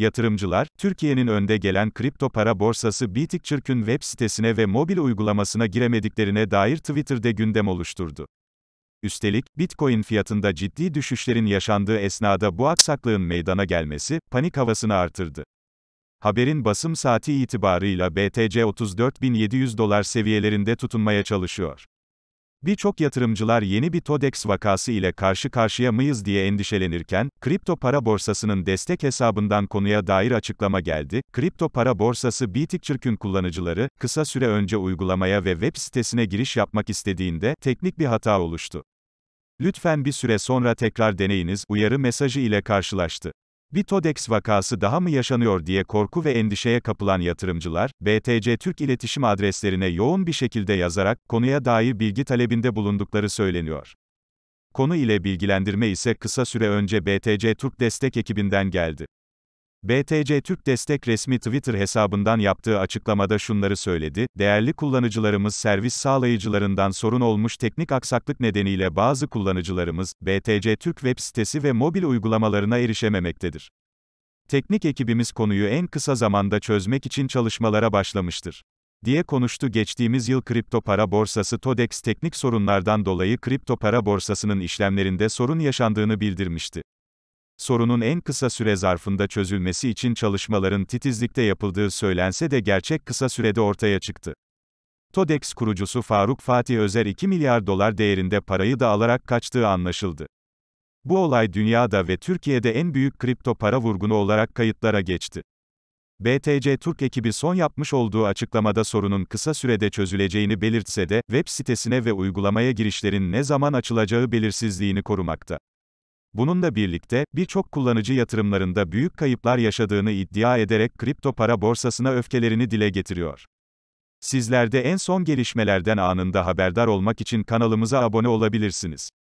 Yatırımcılar, Türkiye'nin önde gelen kripto para borsası Bitikçürk'ün web sitesine ve mobil uygulamasına giremediklerine dair Twitter'de gündem oluşturdu. Üstelik, Bitcoin fiyatında ciddi düşüşlerin yaşandığı esnada bu aksaklığın meydana gelmesi, panik havasını artırdı. Haberin basım saati itibarıyla BTC 34.700 dolar seviyelerinde tutunmaya çalışıyor. Birçok yatırımcılar yeni bir TODEX vakası ile karşı karşıya mıyız diye endişelenirken, kripto para borsasının destek hesabından konuya dair açıklama geldi. Kripto para borsası Bitikçirk'ün kullanıcıları, kısa süre önce uygulamaya ve web sitesine giriş yapmak istediğinde, teknik bir hata oluştu. Lütfen bir süre sonra tekrar deneyiniz uyarı mesajı ile karşılaştı. Bir TODEX vakası daha mı yaşanıyor diye korku ve endişeye kapılan yatırımcılar, BTC Türk iletişim adreslerine yoğun bir şekilde yazarak, konuya dair bilgi talebinde bulundukları söyleniyor. Konu ile bilgilendirme ise kısa süre önce BTC Türk destek ekibinden geldi. BTC Türk Destek resmi Twitter hesabından yaptığı açıklamada şunları söyledi, değerli kullanıcılarımız servis sağlayıcılarından sorun olmuş teknik aksaklık nedeniyle bazı kullanıcılarımız, BTC Türk web sitesi ve mobil uygulamalarına erişememektedir. Teknik ekibimiz konuyu en kısa zamanda çözmek için çalışmalara başlamıştır diye konuştu. Geçtiğimiz yıl kripto para borsası TODEX teknik sorunlardan dolayı kripto para borsasının işlemlerinde sorun yaşandığını bildirmişti sorunun en kısa süre zarfında çözülmesi için çalışmaların titizlikte yapıldığı söylense de gerçek kısa sürede ortaya çıktı. TODEX kurucusu Faruk Fatih Özer 2 milyar dolar değerinde parayı da alarak kaçtığı anlaşıldı. Bu olay dünyada ve Türkiye'de en büyük kripto para vurgunu olarak kayıtlara geçti. BTC Türk ekibi son yapmış olduğu açıklamada sorunun kısa sürede çözüleceğini belirtse de, web sitesine ve uygulamaya girişlerin ne zaman açılacağı belirsizliğini korumakta. Bununla birlikte, birçok kullanıcı yatırımlarında büyük kayıplar yaşadığını iddia ederek kripto para borsasına öfkelerini dile getiriyor. Sizler de en son gelişmelerden anında haberdar olmak için kanalımıza abone olabilirsiniz.